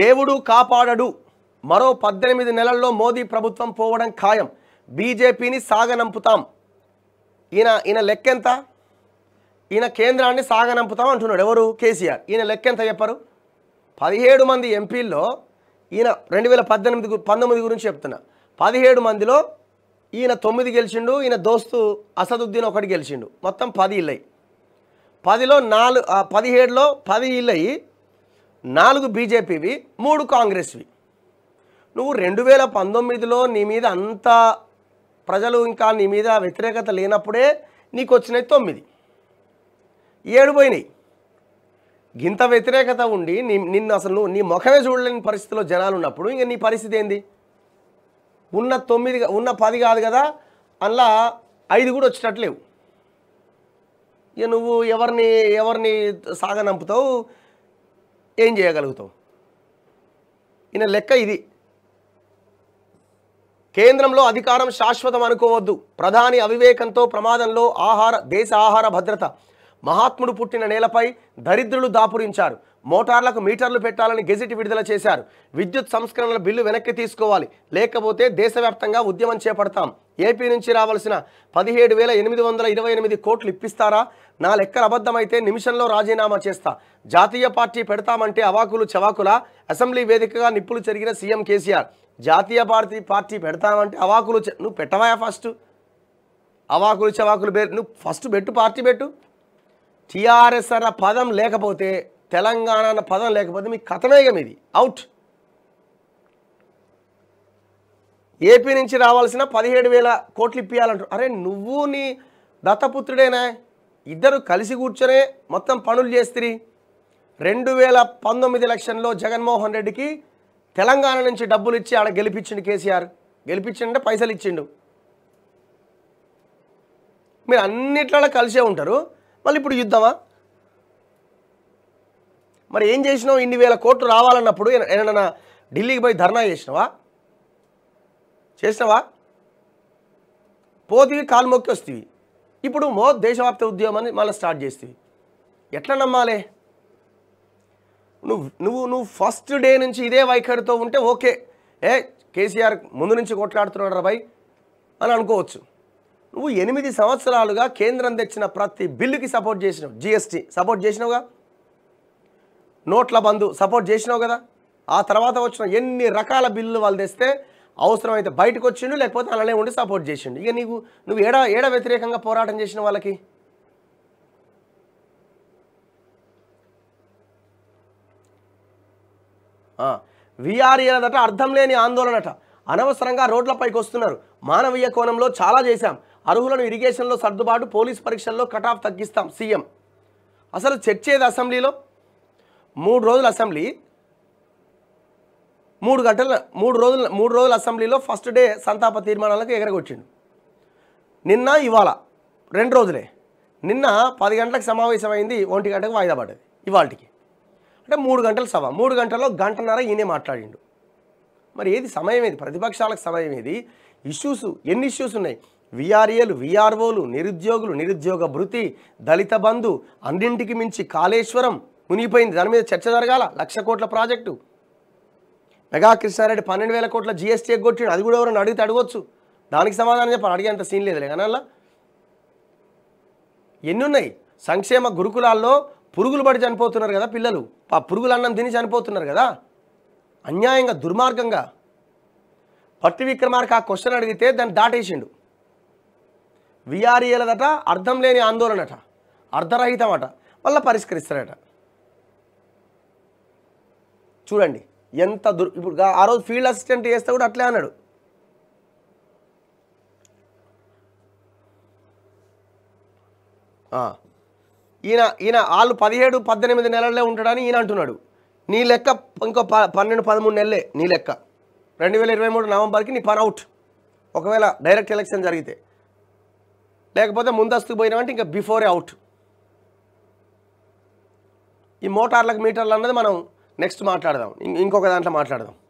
దేవుడు కాపాడడు మరో పద్దెనిమిది నెలల్లో మోదీ ప్రభుత్వం పోవడం ఖాయం బీజేపీని సాగనంపుతాం ఈయన ఈయన లెక్కెంత ఈయన కేంద్రాన్ని సాగనంపుతాం అంటున్నాడు ఎవరు కేసీఆర్ ఈయన లెక్కెంత చెప్పరు పదిహేడు మంది ఎంపీల్లో ఈయన రెండు వేల పద్దెనిమిది పంతొమ్మిది గురించి చెప్తున్నా పదిహేడు మందిలో ఈయన తొమ్మిది గెలిచిండు ఈయన దోస్తు అసదుద్దీన్ ఒకటి గెలిచిండు మొత్తం పది ఇల్లయి పదిలో నాలుగు పదిహేడులో పది ఇల్లయి నాలుగు బీజేపీవి మూడు కాంగ్రెస్వి నువ్వు రెండు వేల పంతొమ్మిదిలో నీ మీద అంత ప్రజలు ఇంకా నీ మీద వ్యతిరేకత లేనప్పుడే నీకు వచ్చినాయి తొమ్మిది ఏడు పోయినాయి గింత వ్యతిరేకత ఉండి నీ నిన్ను అసలు నీ ముఖమే చూడలేని పరిస్థితిలో జనాలు ఉన్నప్పుడు ఇంకా నీ పరిస్థితి ఏంది ఉన్న తొమ్మిది ఉన్న పది కాదు కదా అందులో ఐదు కూడా వచ్చేటట్లేవు ఇక నువ్వు ఎవరిని ఎవరిని సాగనంపుతావు ఏం చేయగలుగుతాం ఈయన లెక్క ఇది కేంద్రంలో అధికారం శాశ్వతం అనుకోవద్దు ప్రధాని అవివేకంతో ప్రమాదంలో ఆహార దేశ ఆహార భద్రత మహాత్ముడు పుట్టిన నేలపై దరిద్రులు దాపురించారు మోటార్లకు మీటర్లు పెట్టాలని గెజిట్ విడుదల చేశారు విద్యుత్ సంస్కరణల బిల్లు వెనక్కి తీసుకోవాలి లేకపోతే దేశవ్యాప్తంగా ఉద్యమం చేపడతాం ఏపీ నుంచి రావాల్సిన పదిహేడు వేల ఎనిమిది వందల ఇరవై ఎనిమిది కోట్లు ఇప్పిస్తారా నా లెక్కలు అబద్ధమైతే నిమిషంలో రాజీనామా చేస్తా జాతీయ పార్టీ పెడతామంటే అవాకులు చవాకుల అసెంబ్లీ వేదికగా నిప్పులు చెరిగిన సీఎం కేసీఆర్ జాతీయ పార్టీ పార్టీ పెడతామంటే అవాకులు నువ్వు పెట్టవాయా ఫస్ట్ అవాకులు చవాకులు నువ్వు ఫస్ట్ పెట్టు పార్టీ పెట్టు టీఆర్ఎస్ అన్న పదం లేకపోతే తెలంగాణ అన్న పదం లేకపోతే మీ కథమే ఇది మీది అవుట్ ఏపీ నుంచి రావాల్సిన పదిహేడు వేల కోట్లు ఇప్పియాలంటారు అరే నువ్వు నీ దత్తపుత్రుడేనా ఇద్దరు కలిసి కూర్చొనే మొత్తం పనులు చేస్తిరి రెండు వేల పంతొమ్మిది ఎలక్షన్లో జగన్మోహన్ రెడ్డికి తెలంగాణ నుంచి డబ్బులు ఇచ్చి ఆడ గెలిపించిండు కేసీఆర్ గెలిపించిండే పైసలు ఇచ్చిండు మీరు అన్నిట్లలో కలిసే ఉంటారు మళ్ళీ ఇప్పుడు యుద్ధమా మరి ఏం చేసినావు ఇన్ని వేల కోట్లు రావాలన్నప్పుడు ఏమైనా ఢిల్లీకి పోయి ధర్నా చేసినావా చేసావా పోతివి కాలు మొక్కి వస్తుంది ఇప్పుడు మో దేశవ్యాప్త ఉద్యమాన్ని మళ్ళీ స్టార్ట్ చేస్తుంది ఎట్లా నమ్మాలి నువ్వు నువ్వు నువ్వు ఫస్ట్ డే నుంచి ఇదే వైఖరితో ఉంటే ఓకే ఏ కేసీఆర్ ముందు నుంచి కొట్లాడుతున్నాడు రాబాయ్ అని అనుకోవచ్చు నువ్వు ఎనిమిది సంవత్సరాలుగా కేంద్రం తెచ్చిన ప్రతి బిల్లుకి సపోర్ట్ చేసినావు జిఎస్టీ సపోర్ట్ చేసినావుగా నోట్ల బంధు సపోర్ట్ చేసినావు కదా ఆ తర్వాత వచ్చిన ఎన్ని రకాల బిల్లులు వాళ్ళు తెస్తే అవసరమైతే బయటకు వచ్చిండు లేకపోతే అలానే ఉండి సపోర్ట్ చేసిండు ఇక నీకు నువ్వు ఏడా ఏడ వ్యతిరేకంగా పోరాటం చేసిన వాళ్ళకి విఆర్ఏ అట అర్థం లేని ఆందోళనట అనవసరంగా రోడ్లపైకి వస్తున్నారు మానవీయ కోణంలో చాలా చేశాం అర్హులను ఇరిగేషన్లో సర్దుబాటు పోలీస్ పరీక్షల్లో కట్ ఆఫ్ తగ్గిస్తాం సీఎం అసలు చర్చ అసెంబ్లీలో మూడు రోజుల అసెంబ్లీ మూడు గంటల మూడు రోజులు మూడు రోజుల అసెంబ్లీలో ఫస్ట్ డే సంతాప తీర్మానాలకు ఎగరగొచ్చిండు నిన్న ఇవాళ రెండు రోజులే నిన్న పది గంటలకు సమావేశమైంది ఒంటి గంటకు వాయిదా పడ్డది ఇవాళకి అంటే మూడు గంటల సభ మూడు గంటల్లో గంటన్నర ఈయనే మాట్లాడిండు మరి ఏది సమయం ఏది ప్రతిపక్షాలకు సమయం ఏది ఇష్యూస్ ఎన్ని ఇష్యూస్ ఉన్నాయి విఆర్ఏలు విఆర్ఓలు నిరుద్యోగులు నిరుద్యోగ భృతి దళిత బంధు అన్నింటికి మించి కాళేశ్వరం మునిగిపోయింది దాని మీద చర్చ జరగాల లక్ష కోట్ల ప్రాజెక్టు మెగా కృష్ణారెడ్డి పన్నెండు వేల కోట్ల జిఎస్టీ ఎగ్గొట్టాడు అది కూడా ఎవరైనా అడిగితే అడగొచ్చు దానికి సమాధానం చెప్పాలి అడిగేంత సీన్ లేదులే కానీ అలా ఎన్ని ఉన్నాయి సంక్షేమ గురుకులాల్లో పురుగులు పడి చనిపోతున్నారు కదా పిల్లలు ఆ పురుగులు అన్నం తిని చనిపోతున్నారు కదా అన్యాయంగా దుర్మార్గంగా పట్టి విక్రమార్క ఆ క్వశ్చన్ అడిగితే దాన్ని దాటేసిండు విఆర్ఏలదట అర్థం లేని ఆందోళనట అర్ధరహితం అట మళ్ళీ పరిష్కరిస్తారట చూడండి ఎంత దుర్ ఇప్పుడు ఆ రోజు ఫీల్డ్ అసిస్టెంట్ చేస్తే కూడా అట్లే అన్నాడు ఈయన ఈయన వాళ్ళు పదిహేడు పద్దెనిమిది నెలలే ఉంటాడని ఈయన అంటున్నాడు నీ లెక్క ఇంకో ప పన్నెండు పదమూడు నెలలే నీ లెక్క రెండు వేల ఇరవై మూడు నవంబర్కి నీ పని అవుట్ ఒకవేళ డైరెక్ట్ ఎలక్షన్ జరిగితే లేకపోతే ముందస్తుకు పోయినామంటే ఇంకా బిఫోరే అవుట్ ఈ మోటార్లకు మీటర్లు అన్నది మనం నెక్స్ట్ మాట్లాడదాం ఇంకొక దాంట్లో మాట్లాడదాం